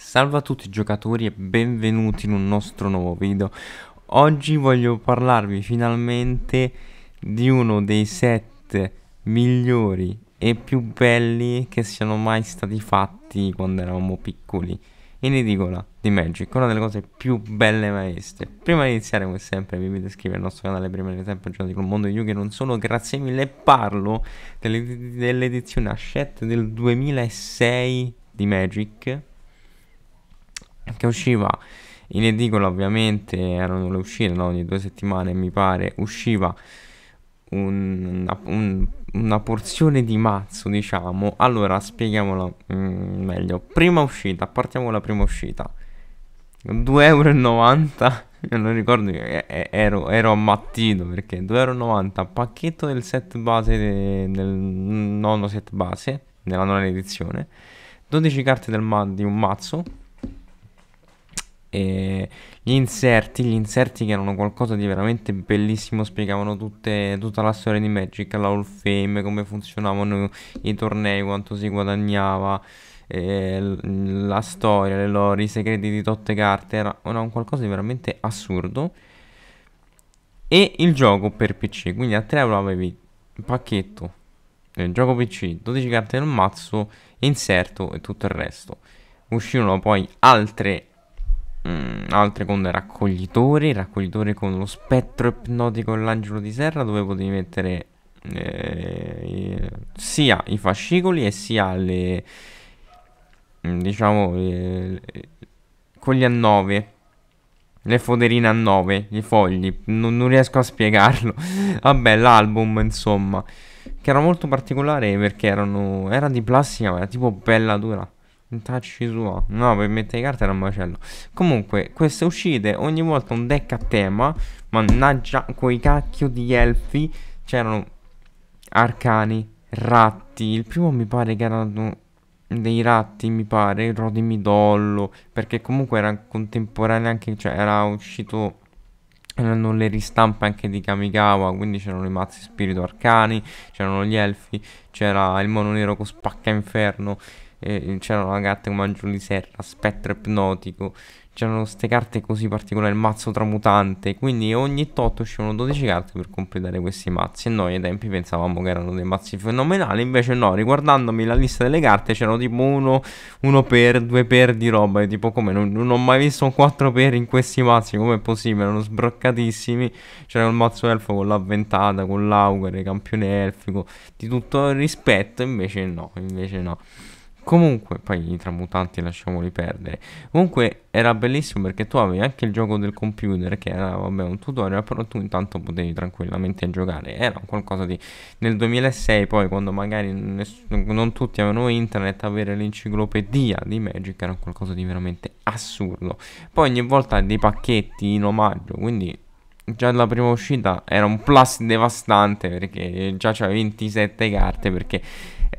Salve a tutti giocatori e benvenuti in un nostro nuovo video Oggi voglio parlarvi finalmente di uno dei set migliori e più belli che siano mai stati fatti quando eravamo piccoli in edicola di Magic, una delle cose più belle mai viste. Prima di iniziare, come sempre, vi invito a iscrivervi al nostro canale prima di giocate con il mondo di Yu che non sono, grazie mille, parlo dell'edizione dell del 2006 di Magic che usciva in edicola ovviamente erano le uscite no? ogni due settimane mi pare usciva un, un, una, porzione di mazzo diciamo allora spieghiamola mm, meglio prima uscita partiamo la prima uscita 2,90 euro non ricordo eh, eh, ero, ero ammattito perché 2,90 euro pacchetto del set base de, del nono set base nella nona edizione 12 carte del ma- di un mazzo e gli inserti, gli inserti che erano qualcosa di veramente bellissimo, spiegavano tutte, tutta la storia di Magic, la Hall of Fame, come funzionavano i tornei, quanto si guadagnava, eh, la storia, le lore, i segreti di Totte Carte, era, era un qualcosa di veramente assurdo. E il gioco per PC, quindi a 3 euro avevi il pacchetto, il eh, gioco PC, 12 carte nel mazzo, inserto e tutto il resto. Uscirono poi altre Mm, altre con raccoglitori, raccoglitore con lo spettro ipnotico e l'angelo di serra dove potevi mettere eh, sia i fascicoli e sia le mm, diciamo eh, con a 9 le foderine a 9 i fogli non, non riesco a spiegarlo vabbè l'album insomma che era molto particolare perché erano era di plastica ma era tipo bella dura Tacci sua. No, per mettere le carte era un macello. Comunque, queste uscite ogni volta un deck a tema. Mannaggia, quei cacchio di elfi. C'erano arcani, ratti. Il primo mi pare che erano dei ratti, mi pare. Rodimidollo. Perché comunque era contemporanea anche. Cioè, era uscito. Erano le ristampe anche di Kamikawa. Quindi c'erano i mazzi spirito arcani. C'erano gli elfi. C'era il mono nero con spacca inferno eh, c'erano la carta come Maggiuli Serra, Spettro Ipnotico, c'erano queste carte così particolari, il mazzo tramutante, quindi ogni tot uscivano 12 carte per completare questi mazzi e noi ai tempi pensavamo che erano dei mazzi fenomenali, invece no, riguardandomi la lista delle carte c'erano tipo uno, uno per, due per di roba, e tipo come non, non, ho mai visto un 4 per in questi mazzi, come è possibile, erano sbroccatissimi, c'era il mazzo elfo con l'avventata, con l'augure, campione elfico, di tutto il rispetto, invece no, invece no. Comunque, poi i tramutanti lasciamoli perdere. Comunque era bellissimo perché tu avevi anche il gioco del computer che era vabbè, un tutorial, però tu intanto potevi tranquillamente giocare. Era qualcosa di... Nel 2006 poi, quando magari ness... non tutti avevano internet, avere l'enciclopedia di Magic era qualcosa di veramente assurdo. Poi ogni volta dei pacchetti in omaggio, quindi già la prima uscita era un plus devastante perché già c'aveva 27 carte perché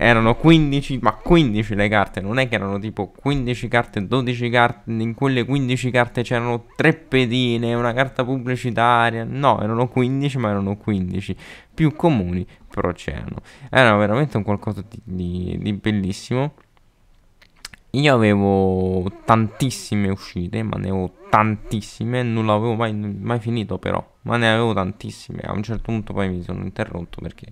erano 15, ma 15 le carte, non è che erano tipo 15 carte, 12 carte, in quelle 15 carte c'erano tre pedine, una carta pubblicitaria, no, erano 15 ma erano 15, più comuni però c'erano, era veramente un qualcosa di, di, di bellissimo. Io avevo tantissime uscite, ma ne avevo tantissime, non l'avevo mai, mai finito però, ma ne avevo tantissime, a un certo punto poi mi sono interrotto perché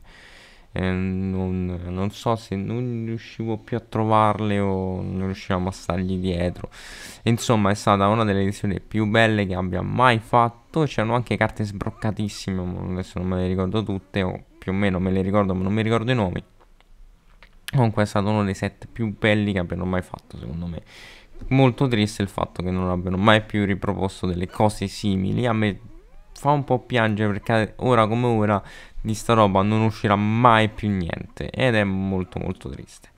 eh, non, non, so se non riuscivo più a trovarle o non riuscivamo a stargli dietro insomma è stata una delle edizioni più belle che abbia mai fatto c'erano anche carte sbroccatissime adesso non me le ricordo tutte o più o meno me le ricordo ma non mi ricordo i nomi comunque è stato uno dei set più belli che abbiano mai fatto secondo me molto triste il fatto che non abbiano mai più riproposto delle cose simili a me fa un po' piangere perché ora come ora di sta roba non uscirà mai più niente ed è molto molto triste.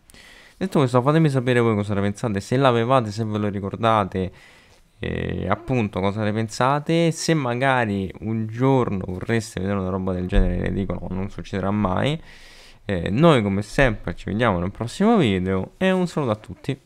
Detto questo fatemi sapere voi cosa ne pensate, se l'avevate, se ve lo ricordate, eh, appunto cosa ne pensate, se magari un giorno vorreste vedere una roba del genere dicono non succederà mai. Eh, noi come sempre ci vediamo nel prossimo video e un saluto a tutti.